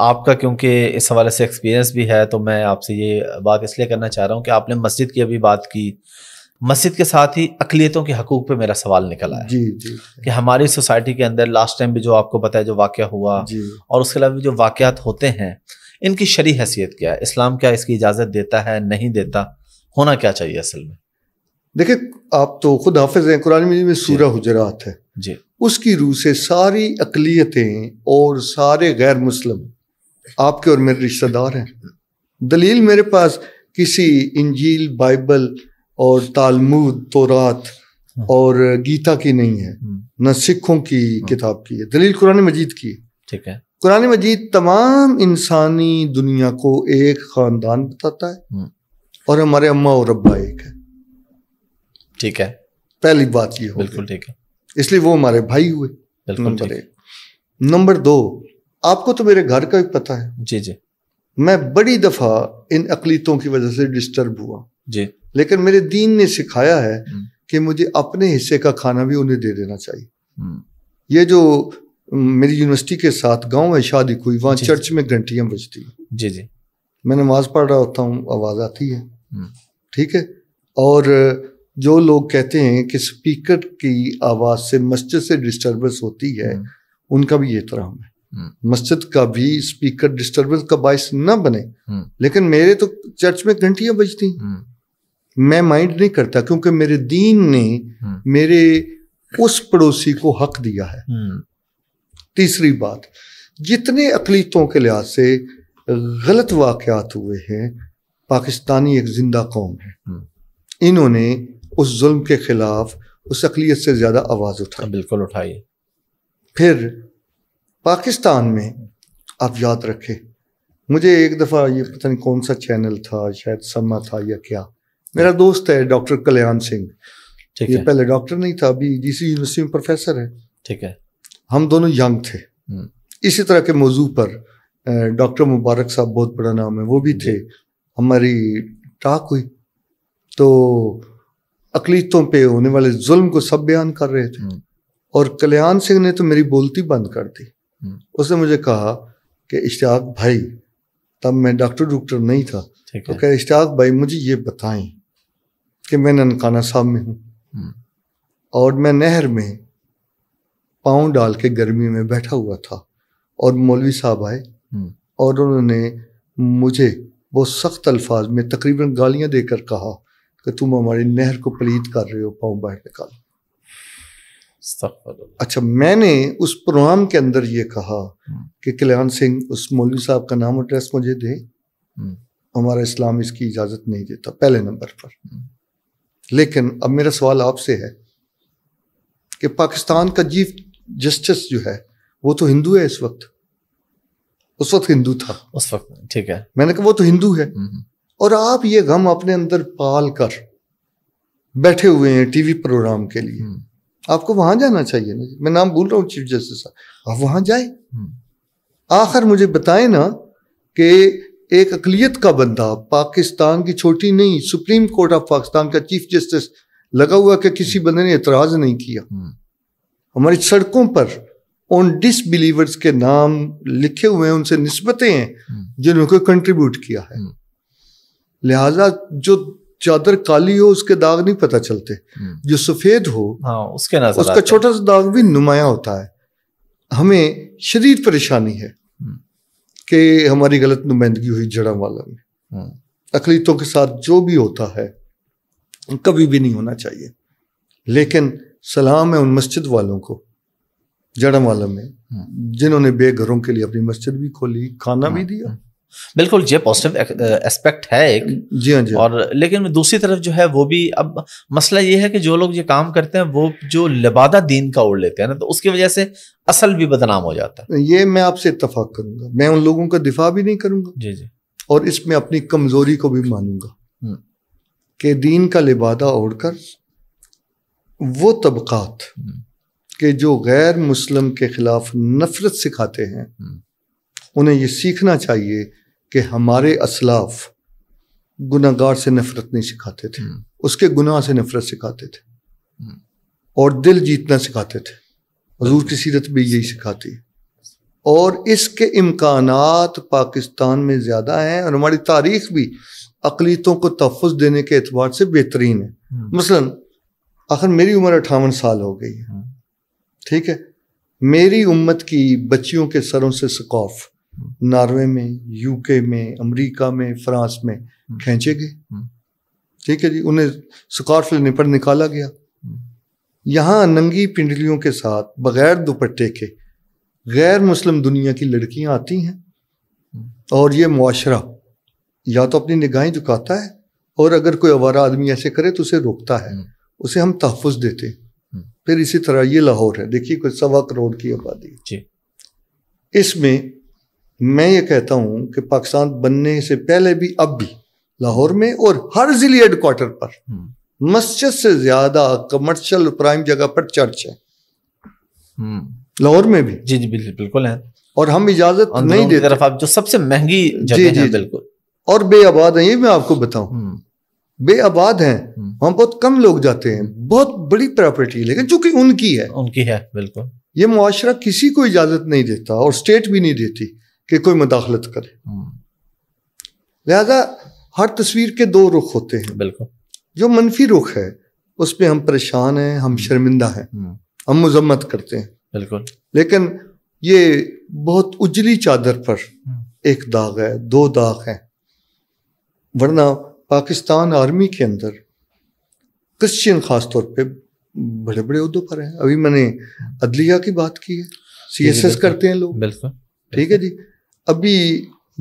आपका क्योंकि इस हवाले से एक्सपीरियंस भी है तो मैं आपसे ये बात इसलिए करना चाह रहा हूँ कि आपने मस्जिद की अभी बात की मस्जिद के साथ ही अकलीतों के हकूक पे मेरा सवाल निकला आया जी जी कि हमारी सोसाइटी के अंदर लास्ट टाइम भी जो आपको पता है जो वाक़ हुआ और उसके अलावा जो वाक़ात होते हैं इनकी शरी हैसियत क्या है इस्लाम क्या इसकी इजाज़त देता है नहीं देता होना क्या चाहिए असल में देखिए आप तो खुद हाफिज हैं कुरान मजीद में सूर हजरात है जी उसकी रूह से सारी अकलीतें और सारे गैर मुस्लिम आपके और मेरे रिश्तेदार हैं दलील मेरे पास किसी इंजील बाइबल और तालमूद तोरात हम्म। और गीता की नहीं है हम्म। न सिखों की हम्म। किताब की है दलील कुरान मजीद की ठीक है कुरान मजीद तमाम इंसानी दुनिया को एक खानदान बताता है और हमारे अम्मा और अब्बा एक है ठीक है पहली बात ये हो बिल्कुल ठीक है इसलिए वो हमारे भाई हुए नंबर एक नंबर दो आपको तो मेरे घर का भी पता है जी जी मैं बड़ी दफा इन अकलीतों की वजह से डिस्टर्ब हुआ जी लेकिन मेरे दीन ने सिखाया है हम्म। कि मुझे अपने हिस्से का खाना भी उन्हें दे देना चाहिए हम्म। ये जो मेरी यूनिवर्सिटी के साथ गांव है शादी कोई वहां चर्च में घंटियां बजती जी जी मैं नमाज पढ़ रहा होता हूँ आवाज़ आती है हम्म। ठीक है और जो लोग कहते हैं कि स्पीकर की आवाज़ से मस्जिद से डिस्टर्बेंस होती है उनका भी ये तरह है हम्म। मस्जिद का भी स्पीकर डिस्टरबेंस का बायस ना बने हम्म। लेकिन मेरे तो चर्च में घंटियां बजती हम्म। मैं माइंड नहीं करता क्योंकि मेरे दीन ने मेरे उस पड़ोसी को हक दिया है तीसरी बात जितने अकलीतों के लिहाज से गलत वाक़ात हुए हैं पाकिस्तानी एक जिंदा कौम है इन्होंने उस जुल्म के खिलाफ उस अकलीत से ज़्यादा आवाज़ उठाई बिल्कुल उठाई फिर पाकिस्तान में आप याद रखें मुझे एक दफ़ा ये पता नहीं कौन सा चैनल था शायद समा था या क्या मेरा दोस्त है डॉक्टर कल्याण सिंह ये है। पहले डॉक्टर नहीं था अभी डीसी यूनिवर्सिटी में प्रोफेसर है ठीक है हम दोनों यंग थे हम्म। इसी तरह के मौजू पर डॉक्टर मुबारक साहब बहुत बड़ा नाम है वो भी थे हमारी टाक हुई तो अकलीतों पे होने वाले जुल्म को सब बयान कर रहे थे हम्म। और कल्याण सिंह ने तो मेरी बोलती बंद कर दी हम्म। उसने मुझे कहा कि इश्ताक भाई तब मैं डॉक्टर डॉक्टर नहीं था तो कह इश्ताक भाई मुझे ये बताएं कि मैं ननकाना साहब में हूँ हम्म। और मैं नहर में पाँव डाल के गर्मी में बैठा हुआ था और मौलवी साहब आए हम्म। और उन्होंने मुझे बहुत सख्त अल्फाज में तकरीबन गालियां देकर कहा कि तुम हमारी नहर को पलीद कर रहे हो पाँव बाहर निकाल अच्छा मैंने उस प्रोग्राम के अंदर ये कहा हम्म। कि कल्याण सिंह उस मौलवी साहब का नाम एड्रेस मुझे दे हम्म। हमारा इस्लाम इसकी इजाजत नहीं देता पहले नंबर पर हम्म। लेकिन अब मेरा सवाल आपसे है कि पाकिस्तान का चीफ जस्टिस जो है वो तो हिंदू है इस वक्त उस वक्त हिंदू था उस वक्त ठीक है मैंने कहा वो तो हिंदू है और आप ये गम अपने अंदर पाल कर बैठे हुए हैं टीवी प्रोग्राम के लिए आपको वहां जाना चाहिए ना मैं नाम भूल रहा हूँ चीफ जस्टिस आप वहां जाए हम्म। आखिर मुझे बताए ना कि एक अकलीत का बंदा पाकिस्तान की छोटी नहीं सुप्रीम कोर्ट ऑफ पाकिस्तान का चीफ जस्टिस लगा हुआ कि किसी हम्म। बंदे ने एतराज नहीं किया हम्म। हमारी सड़कों पर ऑन डिसबिलीवर्स के नाम लिखे हुए हैं उनसे नस्बतें हैं जिन्होंने कंट्रीब्यूट किया है लिहाजा जो चादर काली हो उसके दाग नहीं पता चलते हम्म। जो सफेद हो हाँ, उसके नजर उसका छोटा सा दाग भी नुमाया होता है हमें शरीर परेशानी है हम्म। कि हमारी गलत नुमाइंदगी हुई जड़ा वाला में हम्म। अकलीतों के साथ जो भी होता है कभी भी नहीं होना चाहिए लेकिन सलाम है उन मस्जिद वालों को जड़ा वाला में जिन्होंने बेघरों के लिए अपनी मस्जिद भी खोली खाना भी दिया बिल्कुल ये पॉजिटिव एस्पेक्ट है एक जी हाँ जी हाँ। और लेकिन दूसरी तरफ जो है वो भी अब मसला ये है कि जो लोग ये काम करते हैं वो जो लिबादा दीन का उड़ लेते हैं ना तो उसकी वजह से असल भी बदनाम हो जाता है ये मैं आपसे इतफाक करूंगा मैं उन लोगों का दिफा भी नहीं करूंगा जी जी और इसमें अपनी कमजोरी को भी मानूंगा हम्म। कि दीन का लिबादा ओढ़ वो तबकात हम्म। के जो गैर मुस्लिम के खिलाफ नफरत सिखाते हैं हम्म। उन्हें ये सीखना चाहिए कि हमारे असलाफ गुनागार से नफरत नहीं सिखाते थे हम्म। उसके गुनाह से नफरत सिखाते थे हम्म। और दिल जीतना सिखाते थे हजूर की सीरत भी यही सिखाती है और इसके इम्कान पाकिस्तान में ज़्यादा हैं और हमारी तारीख भी अकलीतों को तहफ़ देने के अतबार से बेहतरीन है हम्म। मसलन आखिर मेरी उम्र अठावन साल हो गई है ठीक है मेरी उम्मत की बच्चियों के सरों से सकाफ नॉर्वे में यूके में अमेरिका में फ्रांस में हम्म। खींचे गए हम्म। ठीक है जी उन्हें स्कॉर्फ लेने पर निकाला गया हम्म। यहाँ नंगी पिंडलियों के साथ बगैर दुपट्टे के गैर मुस्लिम दुनिया की लड़कियाँ आती हैं और ये मुआशरा या तो अपनी निगाहें झुकाता है और अगर कोई आवारा आदमी ऐसे करे तो उसे रोकता है उसे हम तहफ़ देते हैं फिर इसी तरह ये लाहौर है देखिए कोई सवा करोड़ की आबादी इसमें मैं ये कहता हूं कि पाकिस्तान बनने से पहले भी अब भी लाहौर में और हर जिले हेडक्वार्टर पर हम्म। मस्जिद से ज्यादा कमर्शियल प्राइम जगह पर चर्च है हम्म। लाहौर में भी जी जी बिल्कुल है और हम इजाजत नहीं देते तरफ आप जो सबसे महंगी जी जी बिल्कुल और बेआबाद है ये मैं आपको बताऊं हम्म। बेआबाद हैं वहां बहुत कम लोग जाते हैं बहुत बड़ी प्रॉपर्टी लेकिन चूंकि उनकी है उनकी है बिल्कुल ये मुआरा किसी को इजाजत नहीं देता और स्टेट भी नहीं देती कि कोई मुदाखलत करे हम्म। लिहाजा हर तस्वीर के दो रुख होते हैं बिल्कुल जो मनफी रुख है उसमें हम परेशान हैं हम हम्म। शर्मिंदा हैं हम्म। हम मजम्मत करते हैं बिल्कुल लेकिन ये बहुत उजली चादर पर एक दाग है दो दाग हैं वरना पाकिस्तान आर्मी के अंदर क्रिश्चियन खास तौर पे बड़े बड़े उहदों पर हैं अभी मैंने अदलिया की बात की है सी एस एस करते हैं लोग बिल्कुल ठीक है जी अभी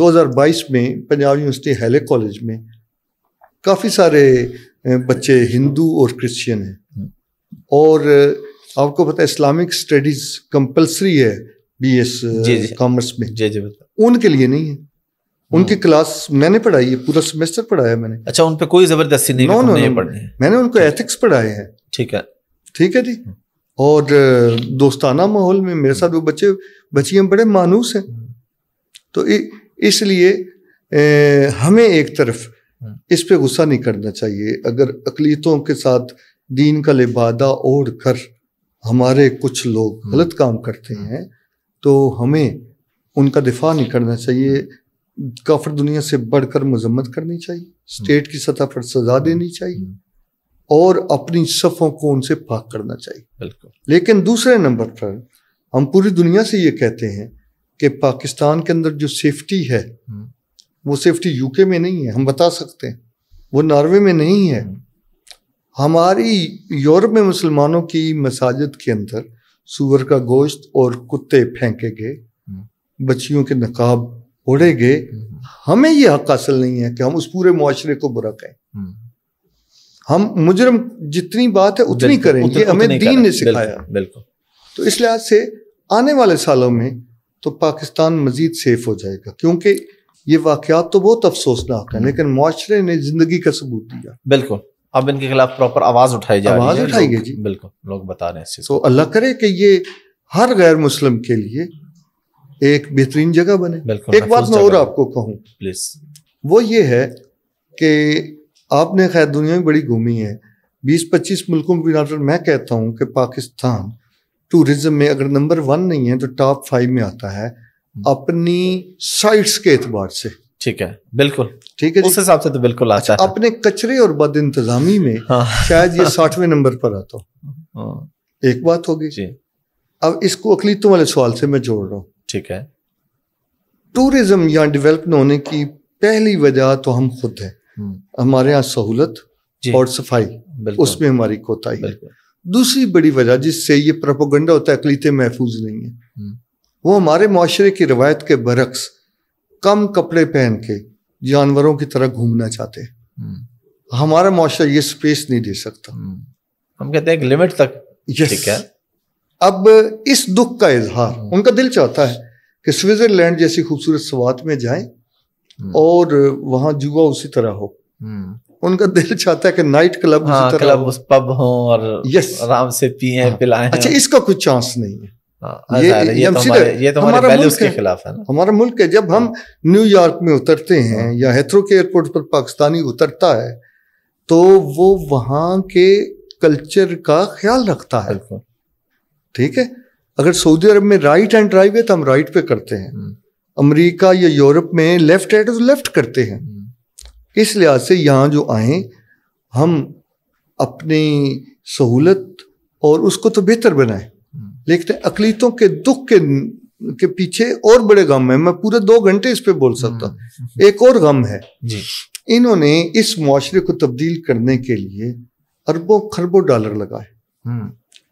2022 में पंजाब यूनिवर्सिटी हेले कॉलेज में काफ़ी सारे बच्चे हिंदू और क्रिश्चियन हैं हम्म। और आपको पता है इस्लामिक स्टडीज़ कंपलसरी है बी एस कॉमर्स में जे जे उनके लिए नहीं है हम्म। उनकी क्लास मैंने पढ़ाई है पूरा सेमेस्टर पढ़ाया मैंने अच्छा उन पर कोई जबरदस्ती नहीं नहीं, नहीं पढ़ने मैंने उनको एथिक्स पढ़ाए हैं ठीक है ठीक है जी हम्म। और दोस्ताना माहौल में मेरे साथ वो बच्चे बच्चियां बड़े मानूस हैं तो इसलिए हमें एक तरफ इस पे गुस्सा नहीं करना चाहिए अगर अकलीतों के साथ दीन का लिबादा ओढ़ कर हमारे कुछ लोग हम्म। गलत काम करते हम्म। हैं तो हमें उनका दिफा नहीं करना चाहिए काफर दुनिया से बढ़कर मजम्मत करनी चाहिए हम्म। स्टेट की सतह पर सजा देनी चाहिए और अपनी सफ़ों को उनसे पाक करना चाहिए बिल्कुल लेकिन दूसरे नंबर पर हम पूरी दुनिया से ये कहते हैं कि पाकिस्तान के अंदर जो सेफ्टी है हम्म। वो सेफ्टी यूके में नहीं है हम बता सकते हैं वो नॉर्वे में नहीं है हम्म। हमारी यूरोप में मुसलमानों की मसाजिद के अंदर सूअर का गोश्त और कुत्ते फेंके गए हम्म। बच्चियों के नकाब ओढ़े गए हमें यह हक हासिल नहीं है कि हम उस पूरे माशरे को बुरा कहें हम मुजरम जितनी बात है उतनी करें ये हमें दीन ने सिखाया बिल्कुल तो इस लिहाज से आने वाले सालों में तो पाकिस्तान मजीद सेफ हो जाएगा क्योंकि ये वाकत तो बहुत अफसोसनाक है लेकिन माशरे ने जिंदगी का सबूत दिया बिल्कुल अब इनके खिलाफ प्रॉपर आवाज उठाई जाए आवाज उठाई गई जी बिल्कुल लोग बता रहे हैं तो अल्लाह करे कि ये हर गैर मुस्लिम के लिए एक बेहतरीन जगह बने एक बात मैं और आपको कहूँ प्लीज वो ये है कि आपने खैर दुनिया में बड़ी घूमी है बीस पच्चीस मुल्कों के मैं कहता हूँ कि पाकिस्तान टूरिज्म में अगर नंबर वन नहीं है तो टॉप फाइव में आता है हम्म। अपनी साइट्स के एतबार से ठीक है बिल्कुल ठीक है उस हिसाब से तो बिल्कुल अच्छा अपने कचरे और बद इंतजामी में हाँ। शायद ये साठवें नंबर पर आता हूँ हाँ। एक बात होगी जी अब इसको अकलीतों वाले सवाल से मैं जोड़ रहा हूँ ठीक है टूरिज्म या डेवलप न होने की पहली वजह तो हम खुद हैं हम्म। हमारे यहाँ सहूलत और सफाई उसमें हमारी कोताही है दूसरी बड़ी वजह जिससे ये प्रोपोगंडा होता है अकलीतें महफूज नहीं है हम्म। वो हमारे माशरे की रवायत के बरक्स कम कपड़े पहन के जानवरों की तरह घूमना चाहते हैं हम्म। हमारा माशरा ये स्पेस नहीं दे सकता हम्म। हम कहते हैं लिमिट तक ठीक है अब इस दुख का इजहार उनका दिल चाहता है कि स्विट्जरलैंड जैसी खूबसूरत सवात में जाएं और वहां जुआ उसी तरह हो उनका दिल चाहता है कि नाइट क्लब हाँ, क्लब उस पब हो और यस आराम से पिए हाँ, पिलाएं अच्छा इसका कुछ चांस नहीं हाँ, है ये ये, तो हमारे, ये तो हमारे हमारा के खिलाफ है ना हमारा मुल्क है जब हम न्यूयॉर्क हाँ। में उतरते हैं हाँ। या हेथ्रो के एयरपोर्ट पर पाकिस्तानी उतरता है तो वो वहां के कल्चर का ख्याल रखता है ठीक है अगर सऊदी अरब में राइट एंड ड्राइव है तो हम राइट पे करते हैं हम्म। अमेरिका या यूरोप में लेफ्ट है तो लेफ्ट करते हैं हम्म। इस लिहाज से यहाँ जो आए हम अपनी सहूलत और उसको तो बेहतर बनाए हम्म। लेकिन अकलीतों के दुख के के पीछे और बड़े गम है मैं पूरे दो घंटे इस पर बोल हम्म। सकता एक और गम है इन्होंने इस मुआरे को तब्दील करने के लिए अरबों खरबों डॉलर लगाए हम्म।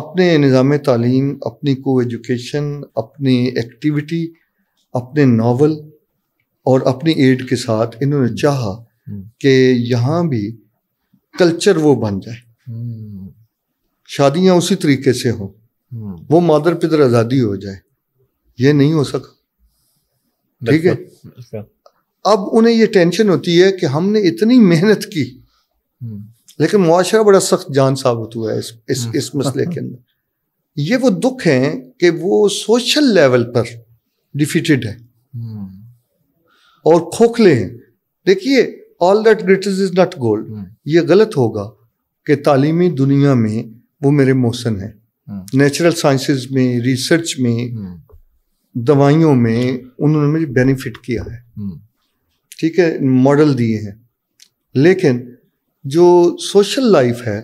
अपने निज़ाम तालीम अपनी को एजुकेशन अपनी एक्टिविटी अपने नावल और अपनी एड के साथ इन्होंने चाहा हम्म। कि यहाँ भी कल्चर वो बन जाए हम्म। शादियाँ उसी तरीके से हों हम्म। वो मादर पितर आज़ादी हो जाए ये नहीं हो सका ठीक है अच्छा। अब उन्हें ये टेंशन होती है कि हमने इतनी मेहनत की लेकिन मुआशरा बड़ा सख्त जान साबित हुआ है इस इस, इस मसले के अंदर ये वो दुख है कि वो सोशल लेवल पर डिफिटेड है और खोखले हैं देखिए all that glitters is not gold ये गलत होगा कि तालीमी दुनिया में वो मेरे मोहसन है नेचुरल साइंसेस में रिसर्च में hmm. दवाइयों में उन्होंने मुझे बेनिफिट किया है hmm. ठीक है मॉडल दिए हैं लेकिन जो सोशल लाइफ है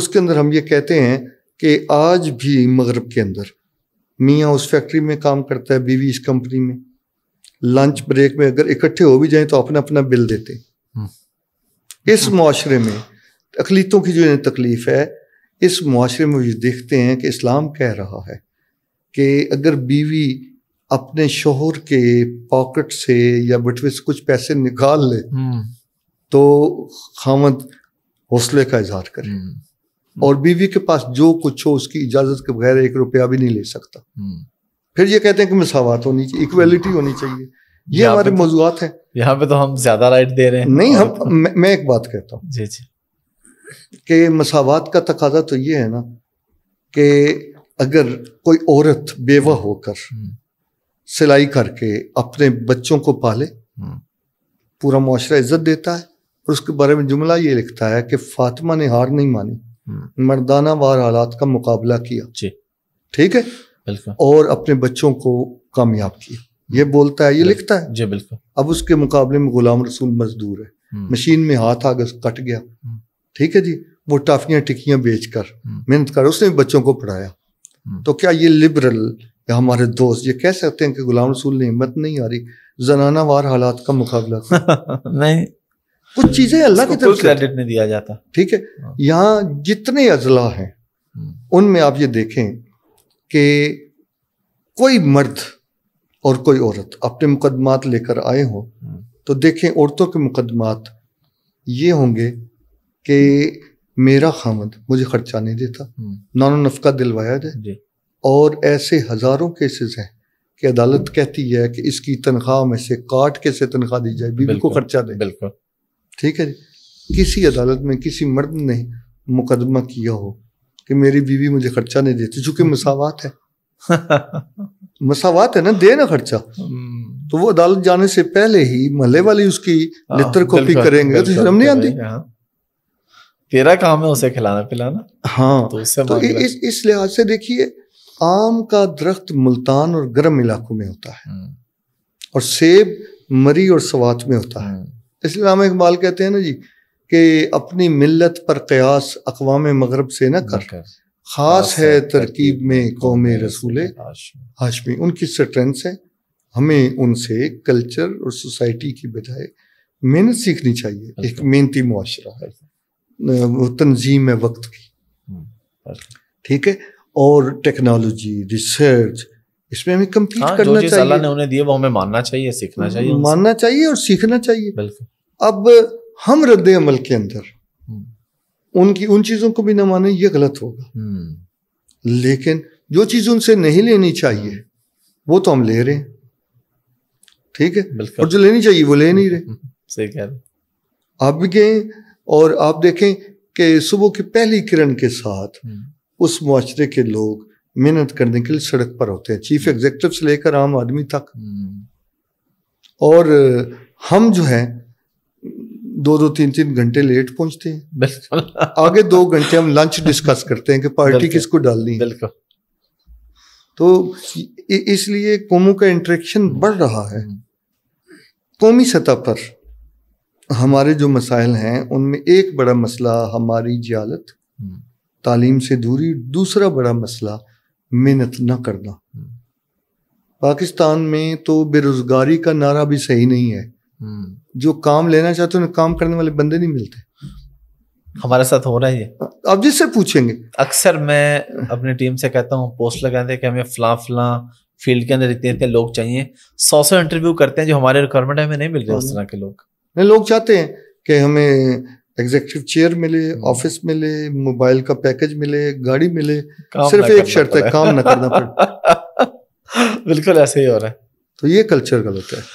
उसके अंदर हम ये कहते हैं कि आज भी मगरब के अंदर मियाँ उस फैक्ट्री में काम करता है बीवी इस कंपनी में लंच ब्रेक में अगर इकट्ठे हो भी जाएं तो अपना अपना बिल देते हम्म। इस माशरे में अकलीतों की जो इन्हें तकलीफ है इस माशरे में ये देखते हैं कि इस्लाम कह रहा है कि अगर बीवी अपने शोहर के पॉकेट से या बटवे से कुछ पैसे निकाल ले हम्म। तो खामद हौसले का इजहार करे हम्म। और बीवी के पास जो कुछ हो उसकी इजाजत के बगैर एक रुपया भी नहीं ले सकता फिर ये कहते हैं कि मसावत होनी चाहिए इक्वलिटी होनी चाहिए ये हमारे तो- मौजूद है यहाँ पे तो हम ज्यादा राइट दे रहे हैं नहीं हम तो- मैं, मैं एक बात कहता हूँ जी जी कि मसावत का तकाजा तो ये है ना कि अगर कोई औरत बेवा हम्म। होकर हम्म। सिलाई करके अपने बच्चों को पाले हम्म। पूरा मुआरा इज्जत देता है और उसके बारे में जुमला ये लिखता है कि फातिमा ने हार नहीं मानी मर्दाना वार हालात का मुकाबला किया ठीक है और अपने बच्चों को कामयाब किया ये बोलता है ये लिखता है जी बिल्कुल अब उसके मुकाबले में गुलाम रसूल मजदूर है हम्म। मशीन में हाथ आगे कट गया हम्म। ठीक है जी वो टाफियां टिकियां बेचकर हम्म। मेहनत कर उसने बच्चों को पढ़ाया तो क्या ये लिबरल या हमारे दोस्त ये कह सकते हैं कि गुलाम रसूल ने हिम्मत नहीं आ रही जनानावार हालात का मुकाबला नहीं कुछ चीजें अल्लाह की तरफ से दिया जाता ठीक है हाँ। यहाँ जितने अजला हैं उनमें आप ये देखें कि कोई मर्द और कोई औरत अपने मुकदमात लेकर आए हो हम्म। तो देखें औरतों के मुकदमात ये होंगे कि मेरा खामद मुझे खर्चा नहीं देता हम्म। नानो नफका दिलवाया जाए और ऐसे हज़ारों केसेस हैं कि अदालत हम्म। कहती है कि इसकी तनख्वाह में से काट के से तनख्वाह दी जाए बीवी को खर्चा दे बिल्कुल ठीक है किसी अदालत में किसी मर्द ने मुकदमा किया हो कि मेरी बीवी मुझे खर्चा नहीं देती चूंकि मसावत है मसावात है ना देना खर्चा हम्म। तो वो अदालत जाने से पहले ही महल्ले वाले उसकी हाँ, लित्र कॉपी करेंगे तो शर्म नहीं आती हाँ। तेरा काम है उसे खिलाना पिलाना हाँ तो, तो इस इस लिहाज से देखिए आम का दरख्त मुल्तान और गर्म इलाकों में होता है हम्म। और सेब मरी और सवात में होता है हम्म। इसलिए हम इकबाल कहते हैं ना जी कि अपनी मिल्लत पर कयास अकवाम मगरब से ना कर खास है तरकीब में कौम रसूल हाशमी उनकी स्ट्रेंथ है हमें उनसे कल्चर और सोसाइटी की बजाय मेहनत सीखनी चाहिए एक अच्छा। मेहनती मुआरा है अच्छा। वो तंजीम है वक्त की हम्म, अच्छा। ठीक है और टेक्नोलॉजी रिसर्च इसमें हमें कम्पीट हाँ, करना चाहिए अल्लाह ने उन्हें दिए वो हमें मानना चाहिए सीखना चाहिए मानना चाहिए और सीखना चाहिए अब हम रद्द अमल के अंदर उनकी उन चीज़ों को भी ना माने ये गलत होगा हम्म। लेकिन जो चीज़ उनसे नहीं लेनी चाहिए हम्म। वो तो हम ले रहे हैं ठीक है और जो लेनी चाहिए वो ले नहीं रहे सही कह रहे आप भी गए और आप देखें कि सुबह की पहली किरण के साथ हम्म। उस मुआरे के लोग मेहनत करने के लिए सड़क पर होते हैं चीफ एग्जीक्यूटिव से लेकर आम आदमी तक और हम जो है दो दो तीन तीन घंटे लेट पहुंचते हैं आगे दो घंटे हम लंच डिस्कस करते हैं कि पार्टी किसको डालनी है तो इसलिए कौमों का इंट्रेक्शन बढ़ रहा है हम्म। कौमी सतह पर हमारे जो मसाइल हैं उनमें एक बड़ा मसला हमारी जियालत हम्म। तालीम से दूरी दूसरा बड़ा मसला मेहनत ना करना हम्म। पाकिस्तान में तो बेरोज़गारी का नारा भी सही नहीं है हम्म। जो काम लेना चाहते हो ना काम करने वाले बंदे नहीं मिलते हमारे साथ हो रहा है ये आप जिससे पूछेंगे अक्सर मैं अपनी टीम से कहता हूँ पोस्ट लगाते हैं कि हमें फला फला फील्ड के अंदर इतने इतने लोग चाहिए सौ सौ इंटरव्यू करते हैं जो हमारे रिक्वायरमेंट है हमें नहीं मिल रहे उस हाँ। तरह के लोग नहीं लोग चाहते हैं कि हमें एग्जेक्टिव चेयर मिले ऑफिस हम्म। मिले मोबाइल का पैकेज मिले गाड़ी मिले सिर्फ एक शर्त है काम ना करना पड़े बिल्कुल ऐसे ही हो रहा है तो ये कल्चर गलत है